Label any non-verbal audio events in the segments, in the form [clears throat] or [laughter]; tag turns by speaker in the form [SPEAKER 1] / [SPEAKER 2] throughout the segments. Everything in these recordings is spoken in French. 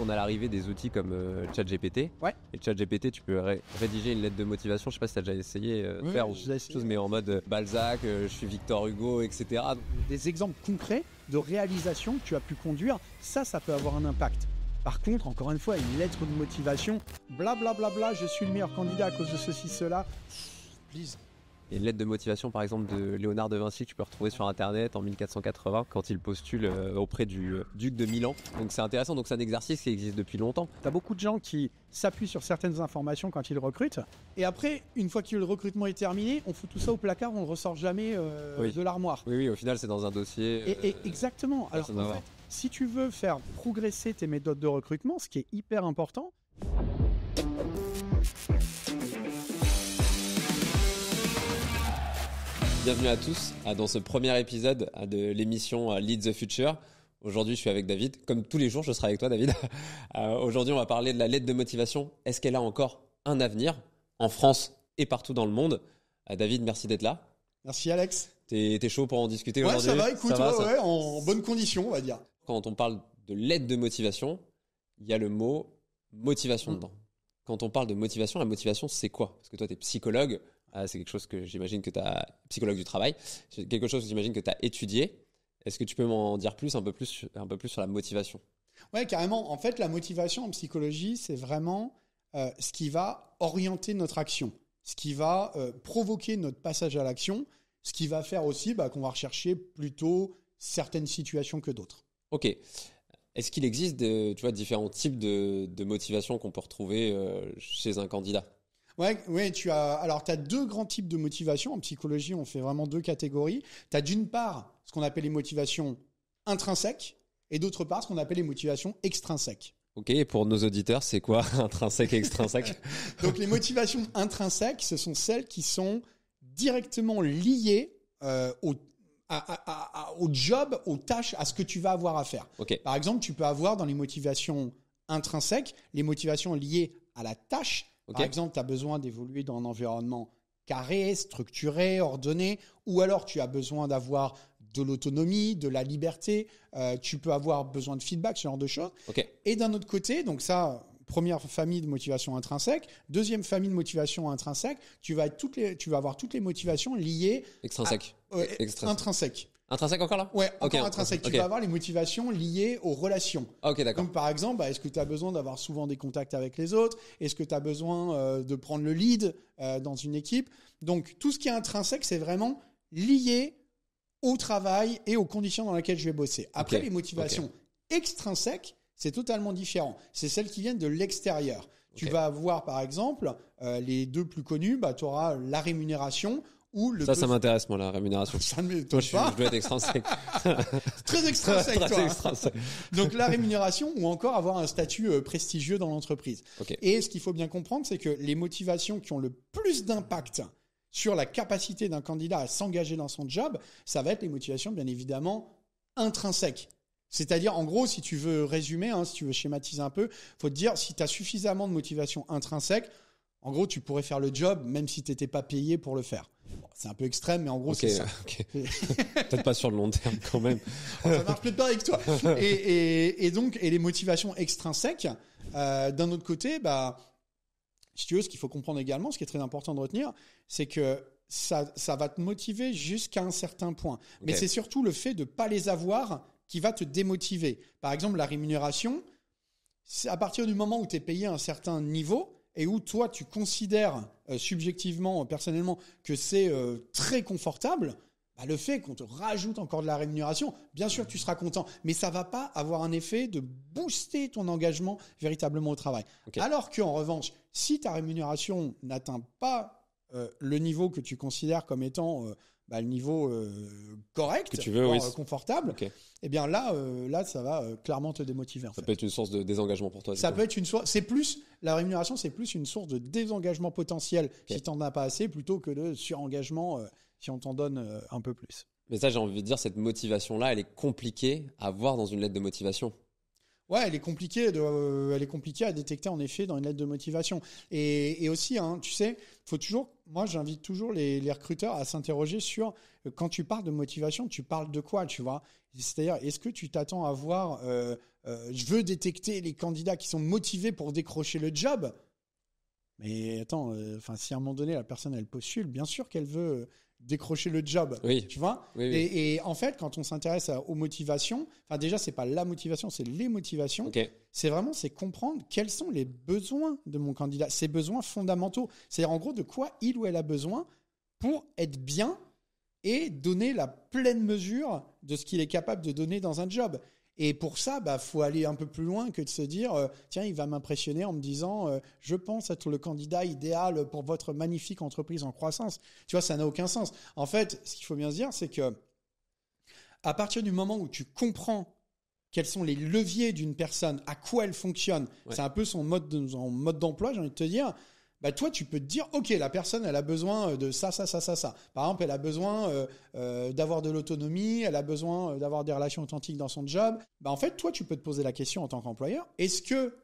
[SPEAKER 1] On a l'arrivée des outils comme euh, ChatGPT. Ouais. Et ChatGPT, tu peux rédiger une lettre de motivation. Je sais pas si t'as déjà essayé de euh, faire des mais en mode euh, Balzac, je suis Victor Hugo, etc. Des exemples
[SPEAKER 2] concrets de réalisation que tu as pu conduire, ça, ça peut avoir un impact. Par contre, encore une fois, une lettre de motivation, blablabla, je suis le meilleur candidat à cause de ceci, cela. Please.
[SPEAKER 1] Il y une lettre de motivation, par exemple, de Léonard de Vinci que tu peux retrouver sur Internet en 1480 quand il postule euh, auprès du euh, duc de Milan. Donc c'est intéressant, donc c'est un exercice qui existe depuis longtemps.
[SPEAKER 2] Tu as beaucoup de gens qui s'appuient sur certaines informations quand ils recrutent.
[SPEAKER 1] Et après, une
[SPEAKER 2] fois que le recrutement est terminé, on fout tout ça au placard, on ne ressort jamais euh, de l'armoire.
[SPEAKER 1] Oui, oui, au final, c'est dans un dossier. Et, exactement. Alors,
[SPEAKER 2] si tu veux faire progresser tes méthodes de recrutement, ce qui est hyper important,
[SPEAKER 1] bienvenue à tous dans ce premier épisode de l'émission euh, Lead the Future. Aujourd'hui, je suis avec David. Comme tous les jours, je serai avec toi, David. [laughs] Euh, aujourd'hui, on va parler de la lettre de motivation. Est-ce qu'elle a encore un avenir en France et partout dans le monde euh, David, merci d'être là. Merci, Alex. T'es es chaud pour en discuter ouais, ça va, écoute,
[SPEAKER 2] en bonne condition, on va dire.
[SPEAKER 1] Quand on parle de lettre de motivation, il y a le mot motivation dedans. Quand on parle de motivation, la motivation, c'est quoi Parce que toi, tu es psychologue. Ah, c'est quelque chose que j'imagine que tu as, psychologue du travail, c'est quelque chose que j'imagine que tu as étudié. Est-ce que tu peux m'en dire plus un, peu plus, un peu plus sur la motivation Oui,
[SPEAKER 2] carrément. En fait, la motivation en psychologie, c'est vraiment euh, ce qui va orienter notre action, ce qui va euh, provoquer notre passage à l'action, ce qui va faire aussi bah, qu'on va rechercher plutôt certaines situations que d'autres.
[SPEAKER 1] Ok. Est-ce qu'il existe tu vois, différents types de, de motivations qu'on peut retrouver euh, chez un candidat
[SPEAKER 2] oui, tu as alors tu as deux grands types de motivations. en psychologie, on fait vraiment deux catégories. Tu as d'une part ce qu'on appelle les motivations intrinsèques et d'autre part ce qu'on appelle les motivations extrinsèques.
[SPEAKER 1] Ok, et pour nos auditeurs, c'est quoi [laughs] intrinsèque et extrinsèque [laughs]
[SPEAKER 2] Donc les motivations intrinsèques, ce sont celles qui sont directement liées euh, au job, aux tâches, à ce que tu vas avoir à faire. Par exemple, tu peux avoir dans les motivations intrinsèques les motivations liées à la tâche, par exemple, tu as besoin d'évoluer dans un environnement carré, structuré, ordonné, ou alors tu as besoin d'avoir de l'autonomie, de la liberté, euh, tu peux avoir besoin de feedback, ce genre de choses. Et d'un autre côté, donc ça, première famille de motivation intrinsèque, deuxième famille de motivation intrinsèque, tu vas, avoir toutes les motivations liées.
[SPEAKER 1] Extrinsèques. Euh, Intrinsèque encore là Ouais, encore intrinsèque. Tu vas avoir
[SPEAKER 2] les motivations liées aux relations. Ok, Donc par exemple, bah, est-ce que tu as besoin d'avoir souvent des contacts avec les autres Est-ce que tu as besoin euh, de prendre le lead euh, dans une équipe Donc tout ce qui est intrinsèque, c'est vraiment lié au travail et aux conditions dans lesquelles je vais bosser. Après, les motivations extrinsèques, c'est totalement différent. C'est celles qui viennent de l'extérieur. Tu vas avoir par exemple euh, les deux plus connus, bah, tu auras la rémunération ça, ça
[SPEAKER 1] m'intéresse, moi, la rémunération. ça ne m'étonne pas. Je, dois être extrinsèque. [laughs] très extrinsèque, très,
[SPEAKER 2] Donc, la rémunération ou encore avoir un statut euh, prestigieux dans l'entreprise. Et ce qu'il faut bien comprendre, c'est que les motivations qui ont le plus d'impact sur la capacité d'un candidat à s'engager dans son job, ça va être les motivations, bien évidemment, intrinsèques. C'est-à-dire, en gros, si tu veux résumer, hein, si tu veux schématiser un peu, faut te dire, si tu as suffisamment de motivation intrinsèque, en gros, tu pourrais faire le job même si tu n'étais pas payé pour le faire. c'est un peu extrême, mais en gros, c'est ça.
[SPEAKER 1] [laughs] Peut-être pas sur le long terme quand même.
[SPEAKER 2] [laughs] ça marche plus de pas avec toi. Et, donc, et les motivations extrinsèques, euh, d'un autre côté, bah, si tu veux, ce qu'il faut comprendre également, ce qui est très important de retenir, c'est que ça, va te motiver jusqu'à un certain point. Mais c'est surtout le fait de ne pas les avoir qui va te démotiver. Par exemple, la rémunération, à partir du moment où tu es payé à un certain niveau, et où toi tu considères euh, subjectivement, euh, personnellement, que c'est euh, très confortable, bah, le fait qu'on te rajoute encore de la rémunération, bien sûr tu seras content, mais ça va pas avoir un effet de booster ton engagement véritablement au travail. Alors Alors qu'en revanche, si ta rémunération n'atteint pas le niveau que tu considères comme étant bah, le niveau euh,
[SPEAKER 1] correct, que euh,
[SPEAKER 2] confortable, Et eh bien là, euh, là, ça va clairement te démotiver. ça
[SPEAKER 1] peut être une source de désengagement pour toi. Ça peut être
[SPEAKER 2] une C'est plus la rémunération, c'est plus une source de désengagement potentiel si tu n'en as pas assez, plutôt que de surengagement si on t'en donne un peu plus.
[SPEAKER 1] Mais ça, j'ai envie de dire, cette motivation-là, elle est compliquée à voir dans une lettre de motivation. Ouais,
[SPEAKER 2] elle est compliquée. Euh, elle est compliquée à détecter en effet dans une lettre de motivation. Et, aussi, hein, tu sais, faut toujours. Moi, j'invite toujours les, recruteurs à s'interroger sur euh, quand tu parles de motivation, tu parles de quoi, tu vois C'est-à-dire, est-ce que tu t'attends à voir euh, Je veux détecter les candidats qui sont motivés pour décrocher le job. Mais attends, enfin, si à un moment donné la personne elle postule, bien sûr qu'elle veut décrocher le job. Tu vois Et, en fait, quand on s'intéresse aux motivations, enfin déjà, c'est pas la motivation, c'est les motivations. C'est vraiment, c'est comprendre quels sont les besoins de mon candidat, ses besoins fondamentaux. C'est-à-dire, en gros, de quoi il ou elle a besoin pour être bien et donner la pleine mesure de ce qu'il est capable de donner dans un job. Et pour ça, bah, faut aller un peu plus loin que de se dire, euh, tiens, il va m'impressionner en me disant, euh, je pense être le candidat idéal pour votre magnifique entreprise en croissance. Tu vois, ça n'a aucun sens. En fait, ce qu'il faut bien se dire, c'est que à partir du moment où tu comprends quels sont les leviers d'une personne, à quoi elle fonctionne, c'est un peu son mode, son mode d'emploi, j'ai envie de te dire bah, toi tu peux te dire ok la personne elle a besoin euh, de ça ça ça ça ça par exemple elle a besoin euh, euh, d'avoir de l'autonomie elle a besoin d'avoir des relations authentiques dans son job bah en fait toi tu peux te poser la question en tant qu'employeur est-ce que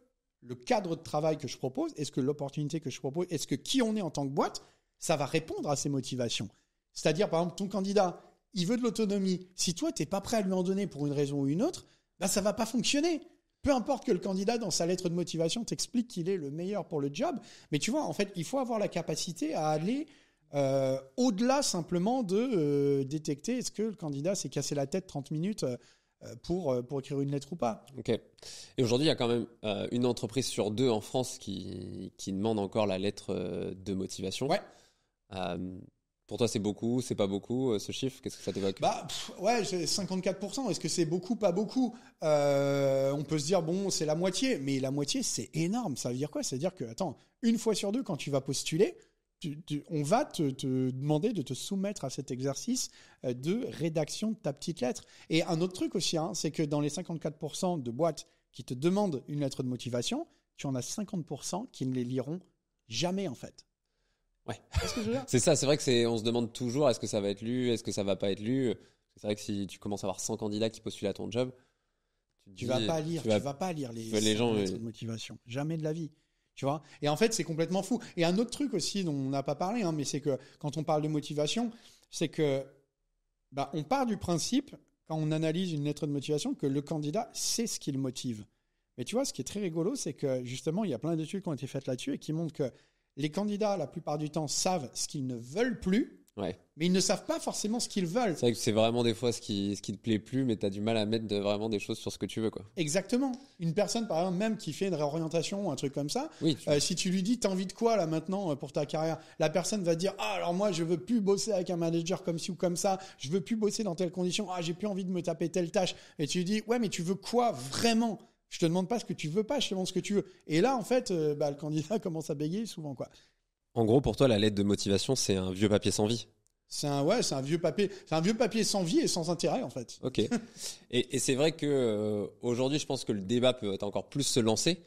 [SPEAKER 2] le cadre de travail que je propose est-ce que l'opportunité que je propose est-ce que qui on est en tant que boîte ça va répondre à ses motivations c'est-à-dire par exemple ton candidat il veut de l'autonomie si toi t'es pas prêt à lui en donner pour une raison ou une autre bah ça va pas fonctionner peu importe que le candidat, dans sa lettre de motivation, t'explique qu'il est le meilleur pour le job, mais tu vois, en fait, il faut avoir la capacité à aller euh, au-delà simplement de euh, détecter est-ce que le candidat s'est cassé la tête 30 minutes euh, pour, pour écrire une lettre ou pas.
[SPEAKER 1] Ok. Et aujourd'hui, il y a quand même une entreprise sur deux en France qui, qui demande encore la lettre de motivation. Ouais. Pour toi, c'est beaucoup, c'est pas beaucoup euh, ce chiffre Qu'est-ce que ça t'évoque Bah
[SPEAKER 2] ouais, c'est 54%. Est-ce que c'est beaucoup, pas beaucoup euh, On peut se dire bon, c'est la moitié, mais la moitié, c'est énorme. Ça veut dire quoi Ça veut dire que attends, une fois sur deux, quand tu vas postuler, on va te, demander de te soumettre à cet exercice euh, de rédaction de ta petite lettre. Et un autre truc aussi, hein, c'est que dans les 54% de boîtes qui te demandent une lettre de motivation, tu en as 50% qui ne les liront jamais en fait.
[SPEAKER 1] [laughs] c'est ça, c'est vrai que c'est, on se demande toujours est-ce que ça va être lu, est-ce que ça va pas être lu. C'est vrai que si tu commences à avoir 100 candidats qui postulent à ton job, tu, vas pas lire, tu vas, pas lire les, lettres de
[SPEAKER 2] motivation, jamais de la vie. Tu vois Et en fait, c'est complètement fou. Et un autre truc aussi dont on n'a pas parlé, hein, mais c'est que quand on parle de motivation, c'est que bah, on part du principe quand on analyse une lettre de motivation que le candidat sait ce qu'il motive. Mais tu vois, ce qui est très rigolo, c'est que justement, il y a plein d'études qui ont été faites là-dessus et qui montrent que les candidats, la plupart du temps, savent ce qu'ils ne
[SPEAKER 1] veulent plus. Mais ils ne savent pas forcément ce qu'ils veulent. C'est vrai que c'est vraiment des fois ce qui, ce qui te plaît plus, mais tu as du mal à mettre vraiment des choses sur ce que tu veux. quoi.
[SPEAKER 2] Exactement. Une personne, par exemple, même qui fait une réorientation, ou un truc comme ça, euh, si tu lui dis, t'as envie de quoi là maintenant euh, pour ta carrière La personne va dire, ah alors moi je veux plus bosser avec un manager comme ci ou comme ça, je veux plus bosser dans telle condition, ah j'ai plus envie de me taper telle tâche. Et tu lui dis, ouais mais tu veux quoi vraiment je te demande pas ce que tu veux pas, je te demande ce que tu veux. Et là, en fait, euh, bah, le candidat [laughs] commence à bégayer souvent, quoi.
[SPEAKER 1] En gros, pour toi, la lettre de motivation, c'est un vieux papier sans vie. C'est un ouais, c'est un vieux
[SPEAKER 2] papier, c'est un vieux papier sans vie et sans intérêt en fait. Ok.
[SPEAKER 1] et, c'est vrai que euh, aujourd'hui, je pense que le débat peut encore plus se lancer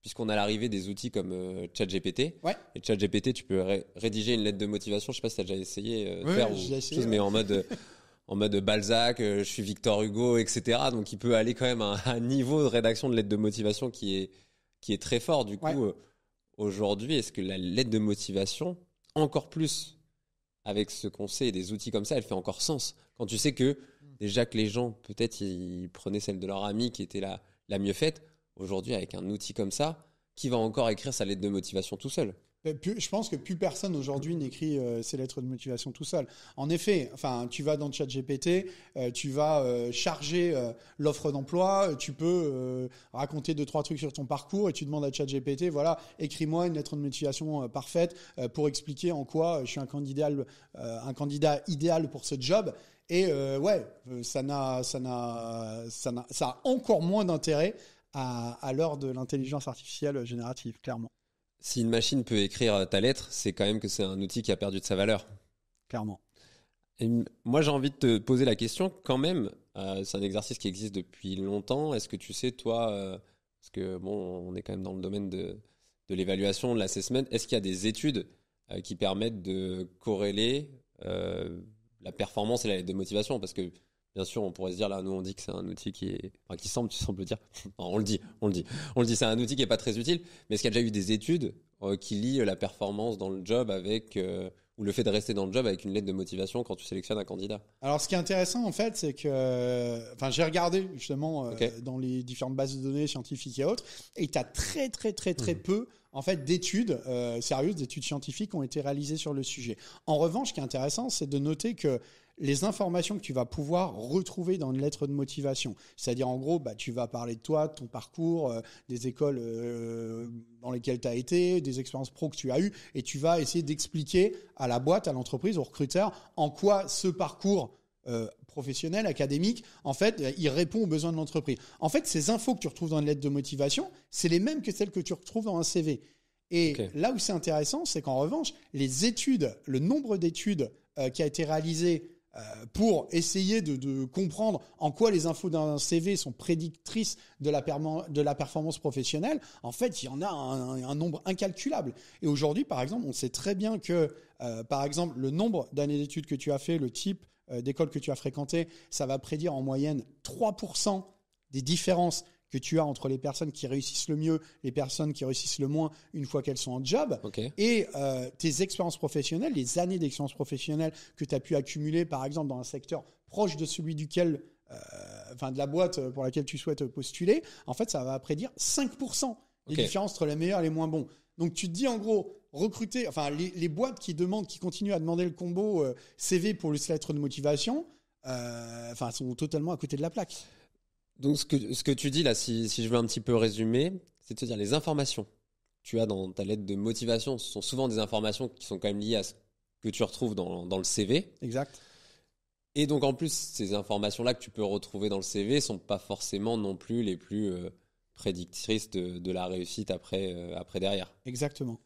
[SPEAKER 1] puisqu'on a l'arrivée des outils comme euh, ChatGPT. Ouais. Et ChatGPT, tu peux rédiger une lettre de motivation. Je sais pas si tu as déjà essayé de faire ou mais en mode en mode Balzac, euh, je suis Victor Hugo, etc. Donc il peut aller quand même à un [laughs] niveau de rédaction de lettre de motivation qui est, qui est très fort. Du coup, euh, aujourd'hui, est-ce que la lettre de motivation, encore plus avec ce qu'on sait et des outils comme ça, elle fait encore sens Quand tu sais que déjà que les gens, peut-être, ils prenaient celle de leur ami qui était la, la mieux faite, aujourd'hui, avec un outil comme ça, qui va encore écrire sa lettre de motivation tout seul
[SPEAKER 2] je pense que plus personne aujourd'hui n'écrit ces euh, ses lettres de motivation tout seul. En effet, enfin, tu vas dans ChatGPT, GPT, euh, tu vas euh, charger l'offre d'emploi, tu peux raconter deux trois trucs sur ton parcours et tu demandes à ChatGPT, voilà, écris-moi une lettre de motivation parfaite pour expliquer en quoi je suis un candidat, idéal pour ce job. Et ouais, ça n'a, ça ça a encore moins d'intérêt à l'heure de l'intelligence artificielle générative, clairement
[SPEAKER 1] si une machine peut écrire ta lettre, c'est quand même que c'est un outil qui a perdu de sa valeur. Clairement. Et moi, j'ai envie de te poser la question quand même. Euh, c'est un exercice qui existe depuis longtemps. Est-ce que tu sais, toi, euh, parce que bon, on est quand même dans le domaine de, de l'évaluation, de l'assessment, est-ce qu'il y a des études euh, qui permettent de corréler la performance et la de motivation Parce que Bien sûr, on pourrait se dire là, nous on dit que c'est un outil qui est, qui semble, tu sembles dire, [laughs] on le dit, on le dit, on le dit, c'est un outil qui est pas très utile. Mais est-ce qu'il y a déjà eu des études euh, qui lient euh, la performance dans le job avec euh, ou le fait de rester dans le job avec une lettre de motivation quand tu sélectionnes un candidat
[SPEAKER 2] Alors, ce qui est intéressant en fait, c'est que, enfin, j'ai regardé justement dans les différentes bases de données scientifiques et autres, et tu as très très très très mhm. peu en fait d'études sérieuses, d'études scientifiques ont été réalisées sur le sujet. En revanche, ce qui est intéressant, c'est de noter que les informations que tu vas pouvoir retrouver dans une lettre de motivation. C'est-à-dire, en gros, bah, tu vas parler de toi, de ton parcours, euh, des écoles euh, dans lesquelles tu as été, des expériences pro que tu as eues, et tu vas essayer d'expliquer à la boîte, à l'entreprise, au recruteur, en quoi ce parcours euh, professionnel, académique, en fait, il répond aux besoins de l'entreprise. En fait, ces infos que tu retrouves dans une lettre de motivation, c'est les mêmes que celles que tu retrouves dans un CV. Et là où c'est intéressant, c'est qu'en revanche, les études, le nombre d'études qui a été réalisé euh, pour essayer de, comprendre en quoi les infos d'un CV sont prédictrices de la, performance professionnelle, en fait, il y en a un, nombre incalculable. Et aujourd'hui, par exemple, on sait très bien que, euh, par exemple, le nombre d'années d'études que tu as fait, le type euh, d'école que tu as fréquenté, ça va prédire en moyenne 3% des différences que tu as entre les personnes qui réussissent le mieux, les personnes qui réussissent le moins une fois qu'elles sont en job, et euh, tes expériences professionnelles, les années d'expérience professionnelle que tu as pu accumuler, par exemple, dans un secteur proche de celui duquel, euh, de la boîte pour laquelle tu souhaites postuler, en fait, ça va prédire 5% les différences entre les meilleurs et les moins bons. Donc tu te dis en gros, recruter, enfin les, boîtes qui demandent, qui continuent à demander le combo euh, CV pour le lettre de motivation, enfin sont totalement à côté de la plaque.
[SPEAKER 1] Donc ce que, ce que tu dis là, si, je veux un petit peu résumer, c'est de te dire les informations que tu as dans ta lettre de motivation, ce sont souvent des informations qui sont quand même liées à ce que tu retrouves dans, dans le CV. Exact. Et donc en plus, ces informations-là que tu peux retrouver dans le CV sont pas forcément non plus les plus euh, prédictrices de, la réussite après, euh, après derrière. Exactement.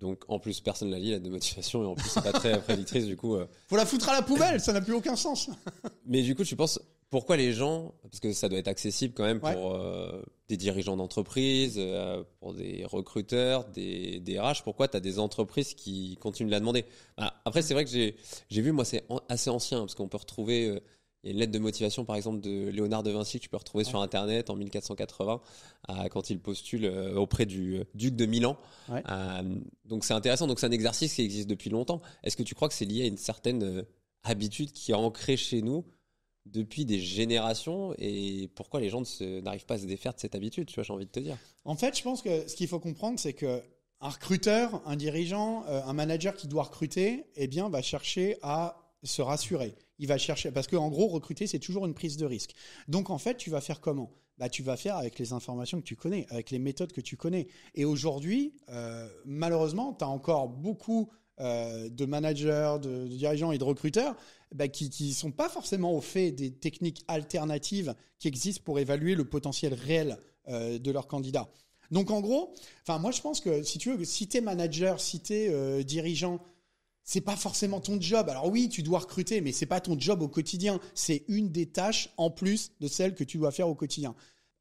[SPEAKER 1] Donc en plus, personne ne la lit, la lettre de motivation, et en plus, c'est pas très [laughs] prédictrice, du coup... Euh.
[SPEAKER 2] Faut la foutre à la poubelle, ça n'a plus aucun sens.
[SPEAKER 1] Mais du coup, tu penses, pourquoi les gens, parce que ça doit être accessible quand même pour euh, des dirigeants d'entreprise, euh, pour des recruteurs, des, RH, pourquoi tu as des entreprises qui continuent de la demander bah, Après, c'est vrai que j'ai vu, moi, c'est assez ancien, parce qu'on peut retrouver, euh, une lettre de motivation, par exemple, de Léonard de Vinci que tu peux retrouver sur Internet en 1480, quand il postule auprès du duc de Milan. donc c'est intéressant, donc c'est un exercice qui existe depuis longtemps. Est-ce que tu crois que c'est lié à une certaine habitude qui est ancrée chez nous depuis des générations et pourquoi les gens n'arrivent pas à se défaire de cette habitude, tu vois, j'ai envie de te dire.
[SPEAKER 2] En fait, je pense que ce qu'il faut comprendre, c'est que un recruteur, un dirigeant, euh, un manager qui doit recruter, eh bien, va chercher à se rassurer. Il va chercher parce qu'en gros, recruter, c'est toujours une prise de risque. Donc en fait, tu vas faire comment Bah, tu vas faire avec les informations que tu connais, avec les méthodes que tu connais. Et aujourd'hui, euh, malheureusement, tu as encore beaucoup euh, de managers, de, dirigeants et de recruteurs bah, qui ne sont pas forcément au fait des techniques alternatives qui existent pour évaluer le potentiel réel euh, de leurs candidats. Donc en gros, enfin moi je pense que si tu veux, si t'es manager, si tu es euh, dirigeant, c'est pas forcément ton job. Alors oui, tu dois recruter, mais ce n'est pas ton job au quotidien. C'est une des tâches en plus de celles que tu dois faire au quotidien.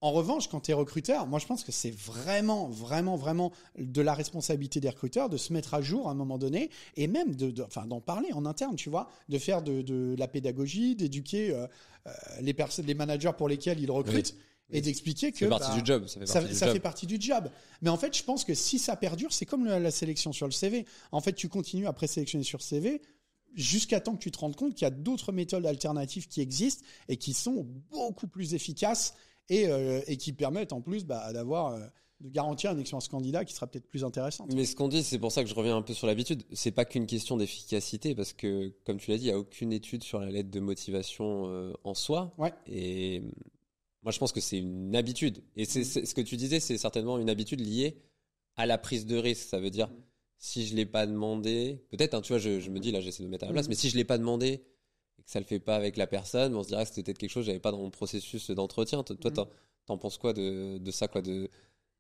[SPEAKER 2] En revanche, quand tu es recruteur, moi je pense que c'est vraiment, vraiment, vraiment de la responsabilité des recruteurs de se mettre à jour à un moment donné et même de, enfin, d'en parler en interne, tu vois, de faire de, la pédagogie, d'éduquer euh, euh, les personnes, managers pour lesquels ils recrutent. et d'expliquer que ça fait partie bah, du job. Ça, fait partie, du job. Mais en fait, je pense que si ça perdure, c'est comme la, sélection sur le CV. En fait, tu continues à présélectionner sur CV jusqu'à temps que tu te rendes compte qu'il y a d'autres méthodes alternatives qui existent et qui sont beaucoup plus efficaces euh, et, qui permettent en plus bah, d'avoir euh, de garantir une expérience candidat qui sera peut-être plus intéressante.
[SPEAKER 1] Mais ce qu'on dit, c'est pour ça que je reviens un peu sur l'habitude. C'est pas qu'une question d'efficacité, parce que, comme tu l'as dit, il n'y a aucune étude sur la lettre de motivation euh, en soi. Ouais. Et moi, je pense que c'est une habitude. Et mm-hmm. c'est, ce que tu disais, c'est certainement une habitude liée à la prise de risque. Ça veut dire, mm-hmm. si je l'ai pas demandé, peut-être, hein, tu vois, je, me dis, là, j'essaie de me mettre à la place, mm-hmm. mais si je l'ai pas demandé, et que ça le fait pas avec la personne, on se dirait que c'était peut-être quelque chose que j'avais pas dans mon processus d'entretien. Toi, tu mm-hmm. en penses quoi de, ça, quoi,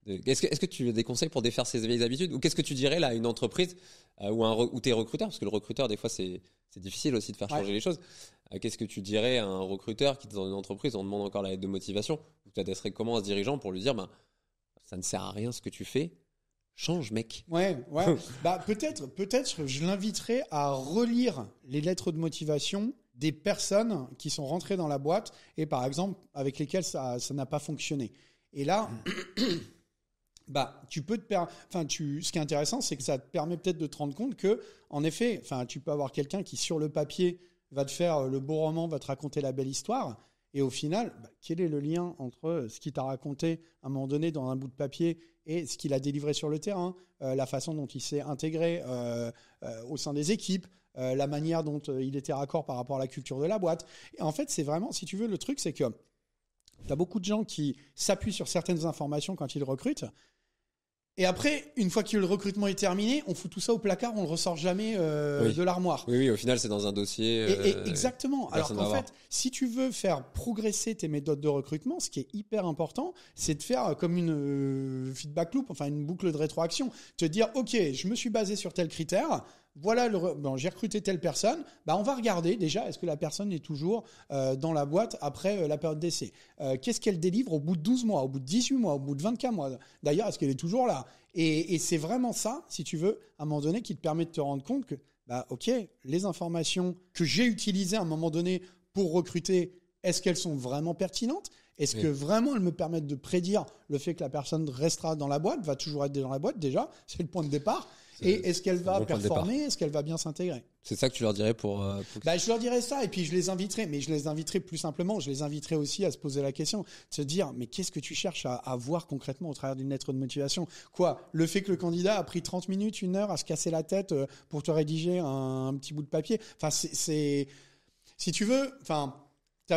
[SPEAKER 1] Est-ce que, tu as des conseils pour défaire ces vieilles habitudes Ou qu'est-ce que tu dirais là à une entreprise euh, ou, un, ou tes recruteurs Parce que le recruteur, des fois, c'est difficile aussi de faire changer les choses. Euh, qu'est-ce que tu dirais à un recruteur qui est dans une entreprise, on demande encore la lettre de motivation Ou tu adresserais comment à ce dirigeant pour lui dire bah, ça ne sert à rien ce que tu fais, change mec Ouais,
[SPEAKER 2] ouais. [laughs] bah, peut-être peut-être je l'inviterai à relire les lettres de motivation des personnes qui sont rentrées dans la boîte et par exemple avec lesquelles ça n'a pas fonctionné. Et là, [coughs] bah tu peux te enfin tu ce qui est intéressant c'est que ça te permet peut-être de te rendre compte que en effet, enfin tu peux avoir quelqu'un qui sur le papier va te faire euh, le beau roman, va te raconter la belle histoire et au final, bah, quel est le lien entre euh, ce qu'il t'a raconté à un moment donné dans un bout de papier et ce qu'il a délivré sur le terrain, euh, la façon dont il s'est intégré au sein des équipes, euh, la manière dont euh, il était raccord par rapport à la culture de la boîte. Et en fait, c'est vraiment, si tu veux, le truc, c'est que tu as beaucoup de gens qui s'appuient sur certaines informations quand ils recrutent. Et après, une fois que le recrutement est terminé, on fout tout ça au placard, on le ressort jamais euh, de l'armoire.
[SPEAKER 1] Oui, oui, au final, c'est dans un dossier. exactement. Alors qu'en fait,
[SPEAKER 2] si tu veux faire progresser tes méthodes de recrutement, ce qui est hyper important, c'est de faire comme une feedback loop, enfin une boucle de rétroaction. Te dire, OK, je me suis basé sur tel critère, voilà le bon, j'ai recruté telle personne, bah on va regarder déjà est-ce que la personne est toujours euh, dans la boîte après euh, la période d'essai. Euh, qu'est-ce qu'elle délivre au bout de 12 mois, au bout de 18 mois, au bout de 24 mois D'ailleurs, est-ce qu'elle est toujours là Et, c'est vraiment ça, si tu veux, à un moment donné, qui te permet de te rendre compte que, bah ok, les informations que j'ai utilisées à un moment donné pour recruter, est-ce qu'elles sont vraiment pertinentes Est-ce que vraiment elles me permettent de prédire le fait que la personne restera dans la boîte, va toujours être dans la boîte déjà C'est le point de départ. Et est-ce qu'elle va performer Est-ce qu'elle va bien s'intégrer
[SPEAKER 1] C'est ça que tu leur dirais pour. Euh,
[SPEAKER 2] bah, je leur dirais ça, et puis je les inviterai, mais je les inviterais plus simplement. Je les inviterai aussi à se poser la question, de se dire, mais qu'est-ce que tu cherches à, voir concrètement au travers d'une lettre de motivation Quoi Le fait que le candidat a pris 30 minutes, une heure à se casser la tête euh, pour te rédiger un, petit bout de papier. Enfin, c'est, si tu veux, enfin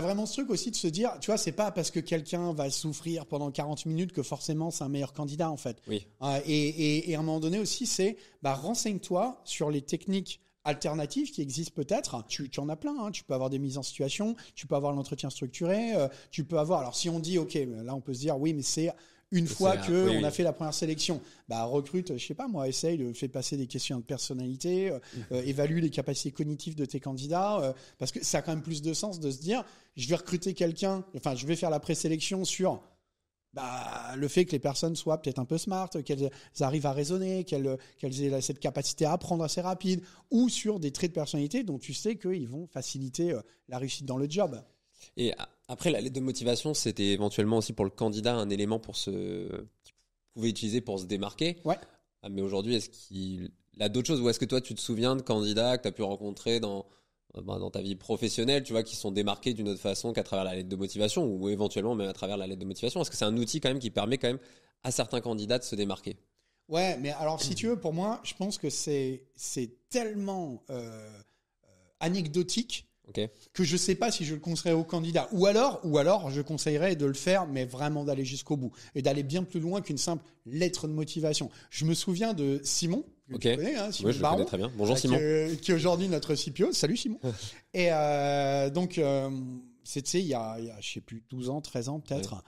[SPEAKER 2] vraiment ce truc aussi de se dire, tu vois, c'est pas parce que quelqu'un va souffrir pendant 40 minutes que forcément c'est un meilleur candidat, en fait. Oui. Euh, et, à un moment donné aussi, c'est, bah, renseigne-toi sur les techniques alternatives qui existent peut-être. Tu, en as plein. Hein. Tu peux avoir des mises en situation, tu peux avoir l'entretien structuré, euh, tu peux avoir. Alors si on dit ok, là on peut se dire oui, mais c'est une fois qu'on on a fait la première sélection. Bah, recrute, je sais pas moi, essaye, de faire passer des questions de personnalité, euh, mm. euh, évalue les capacités cognitives de tes candidats, euh, parce que ça a quand même plus de sens de se dire, je vais recruter quelqu'un, enfin, je vais faire la présélection sur bah, le fait que les personnes soient peut-être un peu smart, qu'elles arrivent à raisonner, qu'elles aient cette capacité à apprendre assez rapide, ou sur des traits de personnalité dont tu sais qu'ils vont faciliter la réussite dans le job.
[SPEAKER 1] Et après, la lettre de motivation, c'était éventuellement aussi pour le candidat un élément pour se... qu'il pouvait utiliser pour se démarquer. Ouais. Ah, mais aujourd'hui, est-ce qu'il a d'autres choses Ou est-ce que toi, tu te souviens de candidats que tu as pu rencontrer dans, bah, dans ta vie professionnelle, tu vois, qui sont démarqués d'une autre façon qu'à travers la lettre de motivation ou éventuellement même à travers la lettre de motivation Est-ce que c'est un outil quand même qui permet quand même à certains candidats de se démarquer
[SPEAKER 2] Ouais, mais alors si tu veux, pour moi, je pense que c'est tellement euh, euh, anecdotique que je ne sais pas si je le conseillerais au candidat, Ou alors, ou alors, je conseillerais de le faire, mais vraiment d'aller jusqu'au bout et d'aller bien plus loin qu'une simple lettre de motivation. Je me souviens de Simon.
[SPEAKER 1] Que ok. Hein, Simon Baron, très bien. Bonjour euh, Simon.
[SPEAKER 2] Qui, est aujourd'hui notre CPO. Salut Simon. [laughs] et euh, donc, euh, c'était il y, a, il y sais plus, 12 ans, 13 ans peut-être.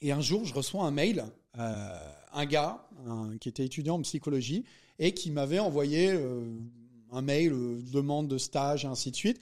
[SPEAKER 2] Et un jour, je reçois un mail, un gars qui était étudiant en psychologie et qui m'avait envoyé un mail, euh, demande de stage, et ainsi de suite.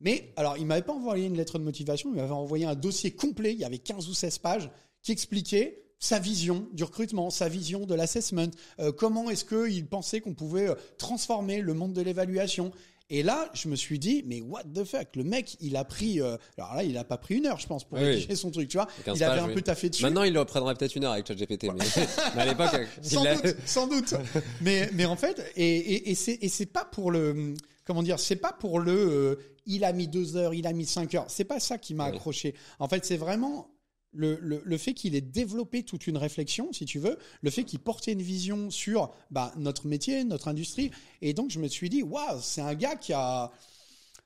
[SPEAKER 2] Mais alors, il m'avait pas envoyé une lettre de motivation, il m'avait envoyé un dossier complet, il y avait 15 ou 16 pages, qui expliquait sa vision du recrutement, sa vision de l'assessment, euh, comment est-ce qu'il pensait qu'on pouvait euh, transformer le monde de l'évaluation. Et là, je me suis dit, mais what the fuck Le mec, il a pris. Euh, alors là, il a pas pris une heure, je pense, pour oui. son truc, tu vois. Il avait un peu taffé dessus.
[SPEAKER 1] Maintenant, il le prendrait peut-être une heure avec ChatGPT, mais, [laughs] mais, à l'époque. [laughs] sans, doute, [laughs]
[SPEAKER 2] sans doute. Mais, mais en fait, et, et, et c'est pas pour le comment dire, c'est pas pour le euh, il a mis deux heures, il a mis cinq heures. C'est pas ça qui m'a accroché. En fait, c'est vraiment le, fait qu'il ait développé toute une réflexion, si tu veux, le fait qu'il portait une vision sur bah, notre métier, notre industrie. Et donc, je me suis dit, waouh, c'est un gars qui a.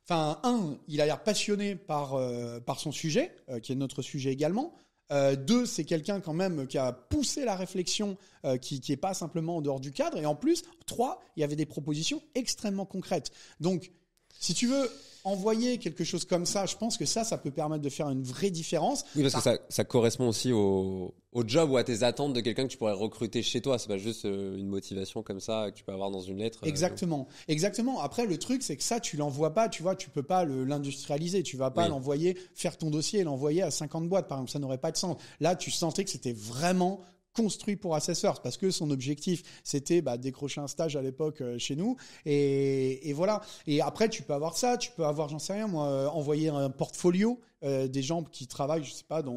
[SPEAKER 2] Enfin, un, il a l'air passionné par, euh, par son sujet, euh, qui est notre sujet également. Euh, deux, c'est quelqu'un quand même qui a poussé la réflexion, qui, qui est pas simplement en dehors du cadre. Et en plus, trois, il y avait des propositions extrêmement concrètes. Donc, si tu veux envoyer quelque chose comme ça, je pense que ça, ça peut permettre de faire une vraie différence.
[SPEAKER 1] Oui, parce que ça, correspond aussi au, job ou à tes attentes de quelqu'un que tu pourrais recruter chez toi. C'est pas juste euh, une motivation comme ça que tu peux avoir dans une lettre. Euh, exactement,
[SPEAKER 2] exactement. Après, le truc, c'est que ça, tu l'envoies pas. Tu vois, tu peux pas l'industrialiser. Tu vas pas l'envoyer faire ton dossier et l'envoyer à 50 boîtes, par exemple. Ça n'aurait pas de sens. Là, tu sentais que c'était vraiment construit pour Assessors parce que son objectif c'était bah, décrocher un stage à l'époque euh, chez nous et, voilà et après tu peux avoir ça tu peux avoir j'en sais rien moi euh, envoyer un portfolio euh, des gens qui travaillent je sais pas dans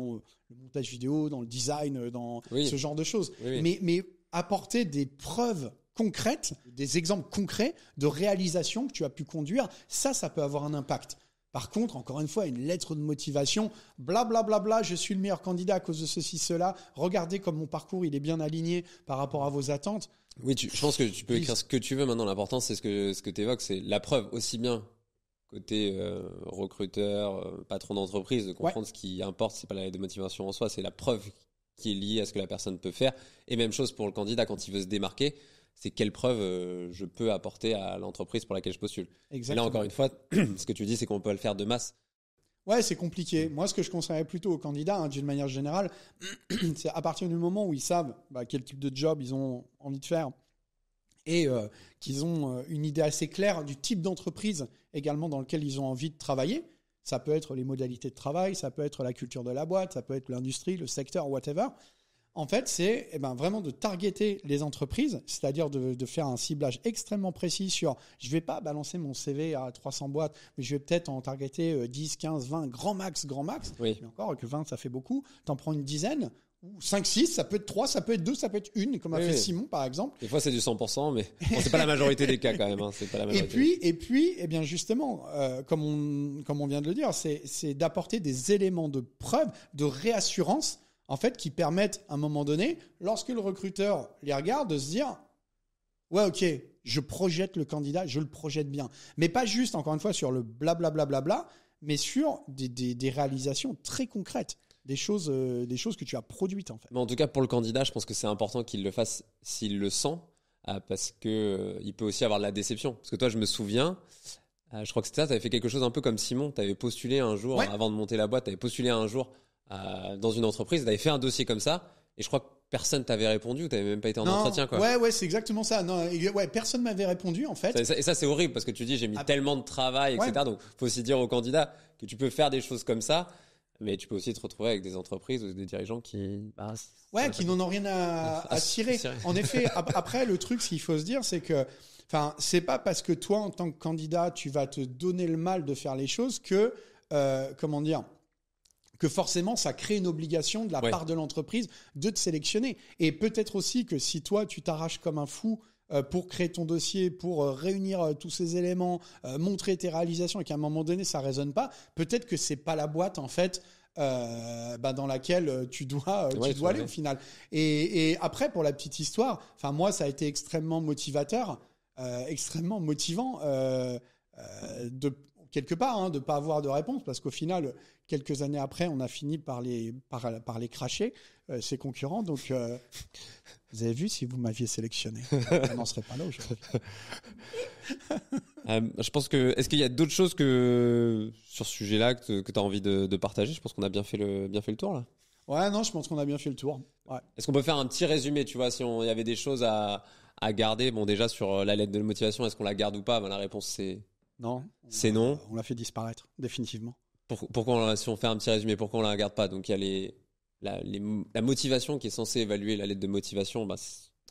[SPEAKER 2] le montage vidéo dans le design dans ce genre de choses mais mais apporter des preuves concrètes des exemples concrets de réalisation que tu as pu conduire ça ça peut avoir un impact par contre, encore une fois, une lettre de motivation, blablabla, je suis le meilleur candidat à cause de ceci, cela, regardez comme mon parcours, il est bien aligné par rapport à vos attentes.
[SPEAKER 1] Oui, je pense que tu peux écrire ce que tu veux maintenant. L'important, c'est ce que, ce que tu évoques, c'est la preuve aussi bien côté euh, recruteur, euh, patron d'entreprise, de comprendre ce qui importe, c'est pas la lettre de motivation en soi, c'est la preuve qui est liée à ce que la personne peut faire. Et même chose pour le candidat quand il veut se démarquer c'est quelle preuve euh, je peux apporter à l'entreprise pour laquelle je postule. là, encore une fois, [clears throat] ce que tu dis, c'est qu'on peut le faire de masse.
[SPEAKER 2] Ouais, c'est compliqué. Moi, ce que je conseillerais plutôt aux candidats, hein, d'une manière générale, [clears throat] c'est à partir du moment où ils savent bah, quel type de job ils ont envie de faire et euh, qu'ils ont euh, une idée assez claire du type d'entreprise également dans lequel ils ont envie de travailler. Ça peut être les modalités de travail, ça peut être la culture de la boîte, ça peut être l'industrie, le secteur, whatever en fait, c'est eh ben, vraiment de targeter les entreprises, c'est-à-dire de, faire un ciblage extrêmement précis sur je ne vais pas balancer mon CV à 300 boîtes, mais je vais peut-être en targeter 10, 15, 20, grand max, grand max. Oui. Mais encore que 20, ça fait beaucoup. Tu en prends une dizaine, ou 5, 6, ça peut être 3, ça peut être 2, ça peut être 1, comme a fait Simon
[SPEAKER 1] par exemple. Des fois c'est du 100%, mais ce n'est pas la majorité des cas quand même. Hein, c'est pas la Et puis,
[SPEAKER 2] et puis, eh bien justement, euh, comme, on, comme on vient de le dire, c'est d'apporter des éléments de preuve, de réassurance en fait, qui permettent à un moment donné, lorsque le recruteur les regarde, de se dire Ouais, ok, je projette le candidat, je le projette bien. Mais pas juste, encore une fois, sur le blablabla, mais sur des, réalisations très concrètes des choses, euh, des choses que tu as produites en fait.
[SPEAKER 1] Mais en tout cas, pour le candidat, je pense que c'est important qu'il le fasse s'il le sent, euh, parce que euh, il peut aussi avoir de la déception. Parce que toi, je me souviens, je crois que c'était ça, tu avais fait quelque chose un peu comme Simon, tu avais postulé un jour, avant de monter la boîte, tu avais postulé un jour euh, dans une entreprise, tu avais fait un dossier comme ça, et je crois que personne t'avait répondu, ou tu t'avais même pas été en entretien, quoi. Ouais,
[SPEAKER 2] ouais, c'est exactement ça. Non, ouais, personne m'avait répondu, en
[SPEAKER 1] fait. Et ça, c'est horrible parce que tu dis, j'ai mis ah. tellement de travail, etc. Donc, Donc, faut aussi dire aux candidats que tu peux faire des choses comme ça. Mais tu peux aussi te retrouver avec des entreprises ou des dirigeants qui, bah, ouais, qui
[SPEAKER 2] n'en ont rien à, [laughs] tirer. En effet, après, le truc, ce qu'il faut se dire, c'est que, enfin, c'est pas parce que toi, en tant que candidat, tu vas te donner le mal de faire les choses que, euh, comment dire, que forcément ça crée une obligation de la part de l'entreprise de te sélectionner. Et peut-être aussi que si toi tu t'arraches comme un fou euh, pour créer ton dossier, pour euh, réunir euh, tous ces éléments, montrer tes réalisations et qu'à un moment donné ça résonne pas, peut-être que c'est pas la boîte en fait bah, dans laquelle tu dois, tu dois aller au final. Et, après, pour la petite histoire, enfin moi, ça a été extrêmement motivateur, extrêmement motivant de quelque part hein, de ne pas avoir de réponse, parce qu'au final, quelques années après, on a fini par les, par, les cracher, ces euh, ses concurrents. Donc, euh, [laughs] vous avez vu, si vous m'aviez sélectionné, on n'en serait pas là [laughs]
[SPEAKER 1] euh, je pense que, est-ce qu'il y a d'autres choses que, sur ce sujet-là que, tu as envie de, partager Je pense qu'on a bien fait, le, bien fait le tour là.
[SPEAKER 2] Ouais, non, je pense qu'on a bien fait le tour.
[SPEAKER 1] Est-ce qu'on peut faire un petit résumé, tu vois, si il y avait des choses à, garder Bon, déjà, sur la lettre de motivation, est-ce qu'on la garde ou pas La réponse, c'est non. C'est non. Euh, on l'a fait disparaître, définitivement. pourquoi on, si on fait un petit résumé, pourquoi on la regarde pas Donc il y a les, la, motivation qui est censée évaluer la lettre de motivation. Bah,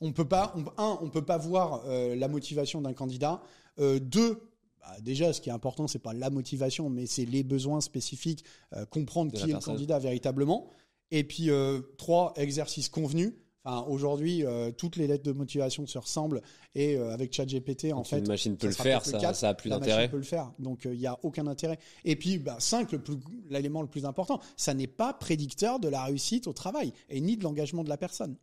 [SPEAKER 2] on peut pas, on peut pas voir euh, la motivation d'un candidat. Euh, deux, bah, déjà, ce qui est important, c'est pas la motivation, mais c'est les besoins spécifiques, comprendre qui est le candidat véritablement. Et puis trois, exercice convenu aujourd'hui, euh, toutes les lettres de motivation se ressemblent et euh, avec ChatGPT, en fait, une machine peut le faire, ça, a plus d'intérêt. Machine peut le faire. Donc, il euh, n'y a aucun intérêt. Et puis, bah, 5, l'élément le, plus important, ça n'est pas prédicteur de la réussite au travail et ni de l'engagement de la personne.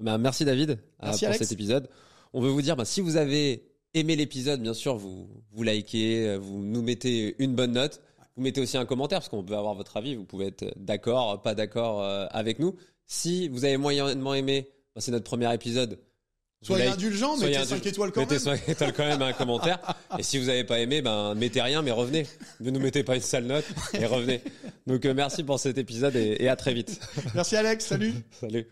[SPEAKER 1] Bah, merci David pour cet épisode. On veut vous dire, bah, si vous avez aimé l'épisode, bien sûr, vous vous likez, vous nous mettez une bonne note. Vous mettez aussi un commentaire parce qu'on peut avoir votre avis. Vous pouvez être d'accord, pas d'accord avec nous. Si vous avez moyennement aimé, ben, c'est notre premier épisode.
[SPEAKER 2] Soyez indulgents indulgent, mettez 5 étoiles quand même. Mettez
[SPEAKER 1] 5 étoiles quand même un commentaire. [laughs] Et si vous n'avez pas aimé, ben, mettez rien, mais revenez. Ne nous mettez pas une sale note, et revenez. Donc, euh, merci pour cet épisode et à très vite. Merci Alex, salut. [laughs] salut.